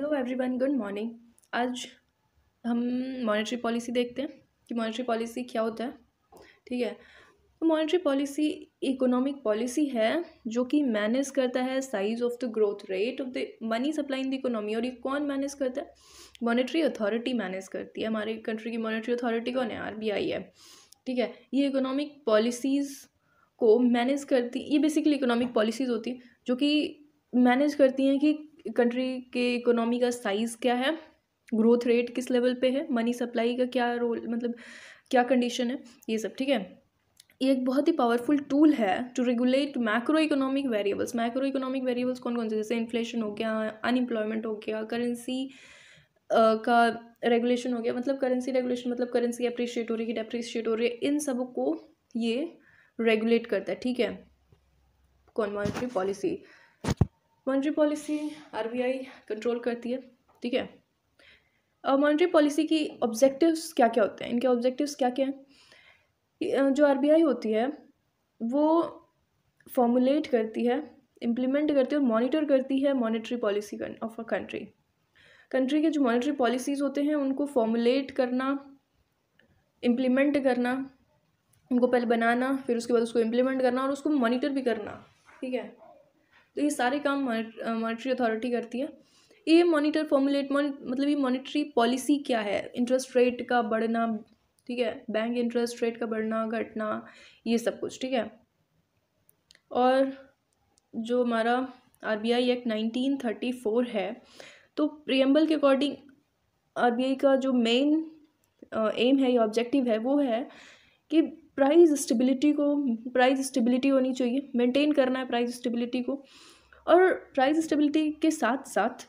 hello everyone good morning आज हम monetary policy देखते हैं कि मॉनेटरी पॉलिसी क्या होता है ठीक है तो मॉनेटरी पॉलिसी इकोनॉमिक पॉलिसी है जो कि मैनेज करता है size of the growth rate of the money supply in the economy और ये कौन मैनेज करता है मॉनेटरी अथॉरिटी मैनेज करती है हमारे कंट्री की मॉनेटरी अथॉरिटी कौन है आर है ठीक है ये इकोनॉमिक पॉलिसीज़ को मैनेज करती ये बेसिकली इकोनॉमिक पॉलिसीज़ होती जो कि मैनेज करती हैं कि कंट्री के इकोनॉमी का साइज़ क्या है ग्रोथ रेट किस लेवल पे है मनी सप्लाई का क्या रोल मतलब क्या कंडीशन है ये सब ठीक है ये एक बहुत ही पावरफुल टूल है to regulate macro economic variables macro economic variables कौन कौन से जैसे इन्फ्लेशन हो गया अनएम्प्लॉयमेंट हो गया करेंसी का रेगुलेशन हो गया मतलब करेंसी रेगुलेशन मतलब करेंसी अप्रिशिएट हो रही है डेप्रिशिएट हो रही है इन सब को ये रेगुलेट करता है ठीक है कौन monetary policy monetary policy RBI control करती है ठीक है मॉनिटरी पॉलिसी की ऑब्जेक्टिव्स क्या क्या होते हैं इनके ऑब्जेक्टिव्स क्या क्या हैं जो आरबीआई होती है वो फॉर्मुलेट करती है इम्प्लीमेंट करती है और मॉनिटर करती है monetary policy of a country country के जो मॉनिटरी पॉलिसीज़ होते हैं उनको फॉर्मुलेट करना इम्प्लीमेंट करना उनको पहले बनाना फिर उसके बाद उसको इम्प्लीमेंट करना और उसको मॉनिटर भी करना ठीक है तो ये सारे काम मॉनिटरी अथॉरिटी करती है ये मॉनिटर फॉर्मुलेट मतलब ये मॉनिटरी पॉलिसी क्या है इंटरेस्ट रेट का बढ़ना ठीक है बैंक इंटरेस्ट रेट का बढ़ना घटना ये सब कुछ ठीक है और जो हमारा RBI act nineteen thirty four है तो प्रियम्बल के अकॉर्डिंग आरबीआई का जो मेन एम है या ऑब्जेक्टिव है वो है कि प्राइस स्टेबिलिटी को प्राइस स्टेबिलिटी होनी चाहिए मेंटेन करना है प्राइस स्टेबिलिटी को और प्राइस स्टेबिलिटी के साथ साथ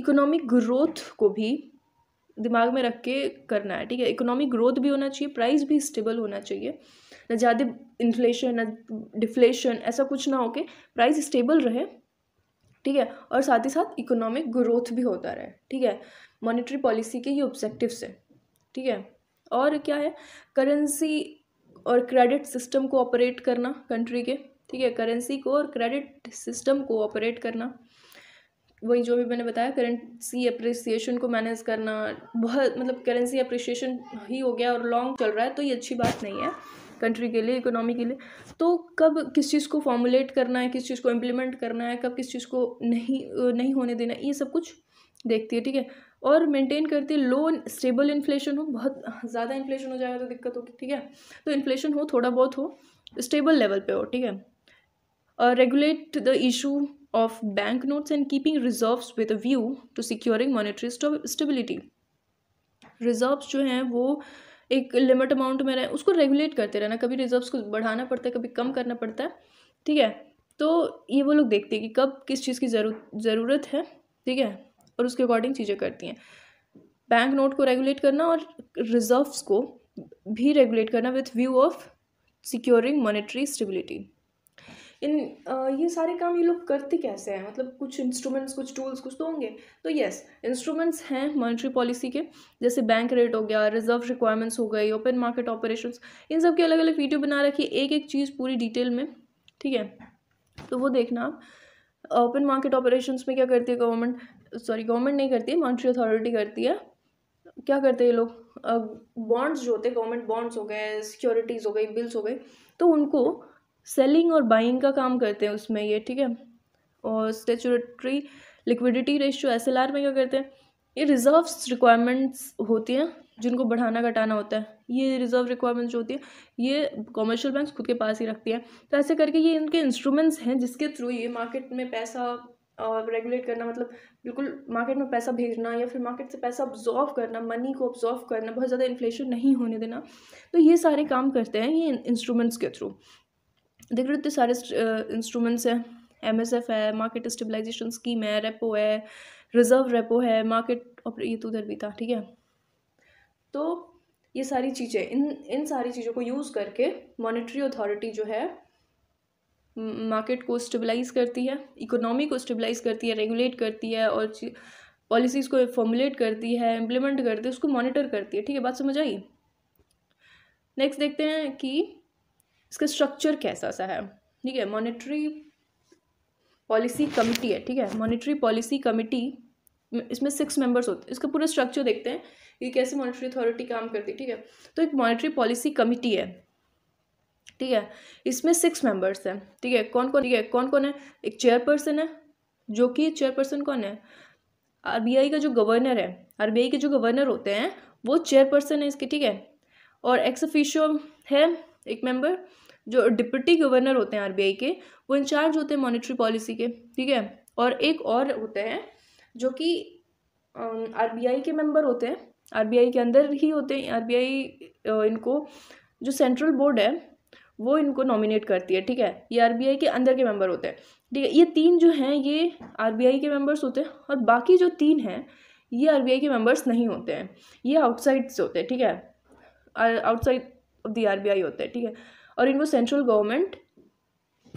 इकोनॉमिक ग्रोथ को भी दिमाग में रख के करना है ठीक है इकोनॉमिक ग्रोथ भी होना चाहिए प्राइस भी स्टेबल होना चाहिए ना ज़्यादा इन्फ्लेशन ना डिफ्लेशन ऐसा कुछ ना हो के प्राइस स्टेबल रहे ठीक है और साथ ही साथ इकोनॉमिक ग्रोथ भी होता रहे ठीक है मॉनेटरी पॉलिसी के ये ऑब्जेक्टिव्स से ठीक है और क्या है करेंसी और क्रेडिट सिस्टम को ऑपरेट करना कंट्री के ठीक है करेंसी को और क्रेडिट सिस्टम को ऑपरेट करना वही जो भी मैंने बताया करेंसी अप्रिसिएशन को मैनेज करना बहुत मतलब करेंसी अप्रिसिएशन ही हो गया और लॉन्ग चल रहा है तो ये अच्छी बात नहीं है कंट्री के लिए इकोनॉमी के लिए तो कब किस चीज़ को फॉर्मुलेट करना है किस चीज़ को इम्प्लीमेंट करना है कब किस चीज़ को नहीं नहीं होने देना ये सब कुछ देखती है ठीक है और मेंटेन करती है लो स्टेबल इन्फ्लेशन हो बहुत ज़्यादा इन्फ्लेशन हो जाएगा तो दिक्कत होगी ठीक है तो इन्फ्लेशन हो थोड़ा बहुत हो स्टेबल लेवल पे हो ठीक है regulate the issue of bank notes and keeping reserves with view to securing monetary stability reserves जो हैं वो एक लिमिट अमाउंट में रहे उसको रेगुलेट करते रहना कभी रिजर्व्स को बढ़ाना पड़ता है कभी कम करना पड़ता है ठीक है तो ये वो लोग देखते हैं कि कब किस चीज़ की ज़रूरत है ठीक है और उसके अकॉर्डिंग चीज़ें करती हैं बैंक नोट को रेगुलेट करना और रिजर्व्स को भी रेगुलेट करना with view of securing monetary stability in uh, ये सारे काम ये लोग करते कैसे हैं मतलब कुछ इंस्ट्रूमेंट्स कुछ टूल्स कुछ तो होंगे तो यस इंस्ट्रूमेंट्स हैं मॉनेटरी पॉलिसी के जैसे बैंक रेट हो गया रिजर्व रिक्वायरमेंट्स हो गई ओपन मार्केट ऑपरेशन इन सब के अलग अलग वीडियो बना रखी एक एक चीज़ पूरी डिटेल में ठीक है तो वो देखना आप ओपन मार्केट ऑपरेशंस में क्या करती है गवर्नमेंट सॉरी गवर्नमेंट नहीं करती है मॉनिट्री अथॉरिटी करती है क्या करते हैं ये लोग बॉन्ड्स जो होते हैं गवर्नमेंट बॉन्ड्स हो गए सिक्योरिटीज़ हो गई बिल्स हो गए तो उनको सेलिंग और बाइंग का काम करते हैं उसमें ये ठीक है और स्टेचुरेटरी लिक्विडिटी रेशियो एस में क्या करते हैं ये रिजर्व्स रिक्वायरमेंट्स होती हैं जिनको बढ़ाना घटाना होता है ये रिजर्व रिक्वायरमेंट्स जो होती है ये कॉमर्शियल बैंक खुद के पास ही रखती है तो ऐसे करके ये इनके इंस्ट्रूमेंट्स हैं जिसके थ्रू ये मार्केट में पैसा रेगुलेट करना मतलब बिल्कुल मार्केट में पैसा भेजना या फिर मार्केट से पैसा ऑब्जॉर्व करना मनी को ऑब्जॉर्व करना बहुत ज़्यादा इन्फ्लेशन नहीं होने देना तो ये सारे काम करते हैं ये इंस्ट्रूमेंट्स के थ्रू देख रहे इतने सारे इंस्ट्रूमेंट्स हैं एम एस एफ है मार्केट स्टेबलाइजेशन स्कीम है रेपो है रिजर्व रेपो है मार्केट ये तो उधर भी था ठीक है तो ये सारी चीज़ें इन इन सारी चीज़ों को यूज़ करके मॉनेटरी अथॉरिटी जो है मार्केट को स्टेबलाइज करती है इकोनॉमी को स्टेबलाइज करती है रेगुलेट करती है और पॉलिसीज़ को फॉर्मुलेट करती है इम्प्लीमेंट करती है उसको मॉनिटर करती है ठीक है बात समझ आई नेक्स्ट देखते हैं कि इसका स्ट्रक्चर कैसा सा है ठीक है मॉनिटरी पॉलिसी कमिटी है ठीक है मॉनिटरी पॉलिसी कमिटी इसमें सिक्स मेंबर्स होते हैं इसका पूरा स्ट्रक्चर देखते हैं कि कैसे मॉनिटरी अथॉरिटी काम करती है ठीक है तो एक मॉनिटरी पॉलिसी कमिटी है ठीक है इसमें सिक्स मेंबर्स हैं ठीक है कौन कौन ठीक है कौन कौन है एक चेयरपर्सन है जो कि चेयरपर्सन कौन है आरबीआई का जो गवर्नर है आरबीआई के जो गवर्नर होते हैं वो चेयरपर्सन है इसके ठीक है और एक्स ऑफिशियो है एक मेंबर जो डिप्टी गवर्नर होते हैं आरबीआई के वो इंचार्ज होते हैं मॉनिटरी पॉलिसी के ठीक है और एक और होते हैं जो कि आर के मेंबर होते हैं आर के अंदर ही होते हैं आर इनको जो सेंट्रल बोर्ड है वो इनको नॉमिनेट करती है ठीक है ये आर के अंदर के मेम्बर होते हैं ठीक है ये तीन जो हैं ये आर के मेम्बर्स होते हैं और बाकी जो तीन हैं ये आर के मेम्बर्स नहीं होते हैं ये आउटसाइड से होते हैं ठीक है आउटसाइड ऑफ दी आरबीआई होते हैं ठीक है और इनको सेंट्रल गवर्नमेंट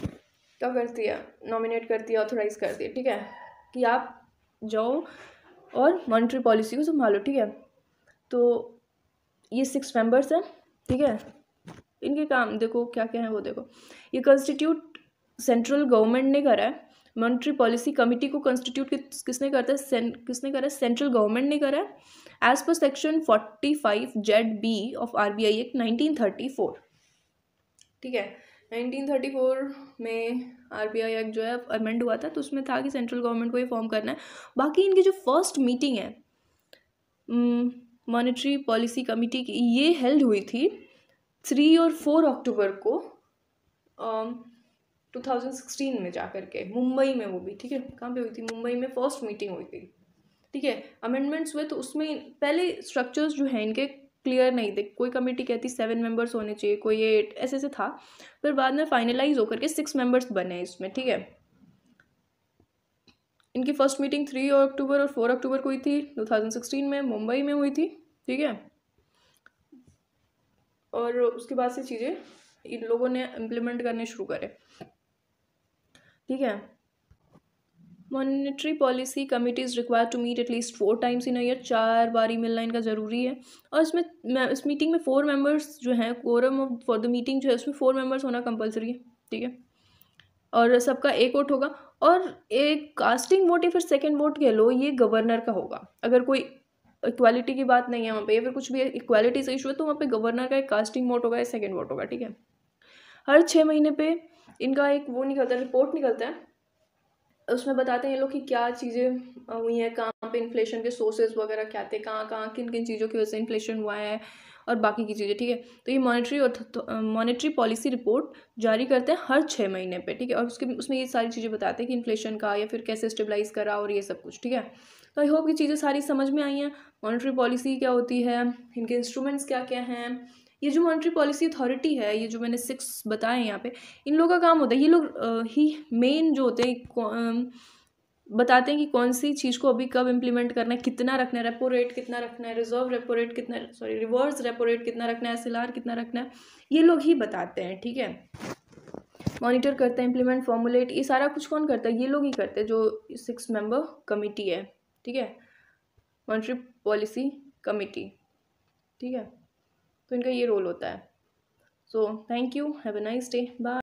क्या करती है नॉमिनेट करती है ऑथोराइज करती है ठीक है कि आप जाओ और मॉनिटरी पॉलिसी को संभालो ठीक है तो ये सिक्स मेंबर्स हैं ठीक है इनके काम देखो क्या क्या है वो देखो ये कंस्टिट्यूट सेंट्रल गवर्नमेंट ने करा है मॉनिटरी पॉलिसी कमिटी को कंस्टिट्यूट किसने करता है किसने करा है सेंट्रल गवर्नमेंट ने करा है as per section forty five Z B of R B I act nineteen thirty four ठीक है नाइनटीन थर्टी फोर में आर बी आई एक्ट जो है अमेंड हुआ था तो उसमें था कि सेंट्रल गवर्नमेंट को ये फॉर्म करना है बाकी इनकी जो फर्स्ट मीटिंग है मॉनिटरी पॉलिसी कमिटी की ये हेल्ड हुई थी थ्री और फोर अक्टूबर को टू थाउजेंड सिक्सटीन में जा कर के मुंबई में वो भी ठीक है कहाँ पे हुई थी मुंबई में फर्स्ट मीटिंग हुई थी ठीक है अमेंडमेंट्स हुए तो उसमें पहले स्ट्रक्चर्स जो हैं इनके क्लियर नहीं थे कोई कमेटी कहती सेवन मेंबर्स होने चाहिए कोई एट ऐसे ऐसे था फिर बाद में फाइनलाइज होकर के सिक्स मेंबर्स बने इसमें ठीक है इनकी फर्स्ट मीटिंग थ्री अक्टूबर और फोर अक्टूबर को हुई थी टू थाउजेंड सिक्सटीन में मुंबई में हुई थी ठीक है और उसके बाद से चीज़ें इन लोगों ने इम्प्लीमेंट करने शुरू करे ठीक है monetary policy committee is require to meet at least four times in year चार बार ही मिलना इनका ज़रूरी है और इसमें इस मीटिंग में फोर मेंबर्स जो हैं कोरम फॉर द मीटिंग जो है उसमें फोर मेंबर्स होना कंपलसरी है ठीक है और सबका एक वोट होगा और एक कास्टिंग वोट या फिर सेकेंड वोट कह लो ये गवर्नर का होगा अगर कोई इक्वालिटी की बात नहीं है वहाँ पे या फिर कुछ भी इक्वालिटी से इशू है तो वहाँ पे गवर्नर का एक कास्टिंग वोट होगा या सेकेंड वोट होगा ठीक है हर छः महीने पे इनका एक वो निकलता है रिपोर्ट निकलता है उसमें बताते हैं ये लोग कि क्या चीज़ें हुई हैं कहाँ पे इन्फ्लेशन के सोर्सेज वगैरह क्या थे कहाँ कहाँ किन किन चीज़ों की वजह से इन्फ्लेशन हुआ है और बाकी की चीज़ें ठीक है तो ये मॉनेटरी और मॉनेटरी पॉलिसी रिपोर्ट जारी करते हैं हर छः महीने पे ठीक है और उसके उसमें ये सारी चीज़ें बताते हैं कि इन्फ्लेशन का या फिर कैसे स्टेबलाइज करा और ये सब कुछ ठीक है तो आई होप ये चीज़ें सारी समझ में आई हैं मॉनिटरी पॉलिसी क्या होती है इनके इंस्ट्रूमेंट्स क्या क्या हैं ये जो मॉनिटरी पॉलिसी अथॉरिटी है ये जो मैंने सिक्स बताए हैं यहाँ पे इन लोगों का काम होता है ये लोग ही मेन जो होते हैं बताते हैं कि कौन सी चीज़ को अभी कब इम्प्लीमेंट करना है कितना रखना है रेपो रेट कितना रखना है रिजर्व रेपो रेट कितना सॉरी रिवर्स रेपो रेट कितना रखना है एस कितना रखना है ये लोग ही बताते हैं ठीक है मॉनिटर करते हैं इम्प्लीमेंट फॉर्मुलेट ये सारा कुछ कौन करता है ये लोग ही करते हैं जो सिक्स मेंबर कमिटी है ठीक है मॉनिटरी पॉलिसी कमिटी ठीक है तो इनका ये रोल होता है so thank you have a nice day bye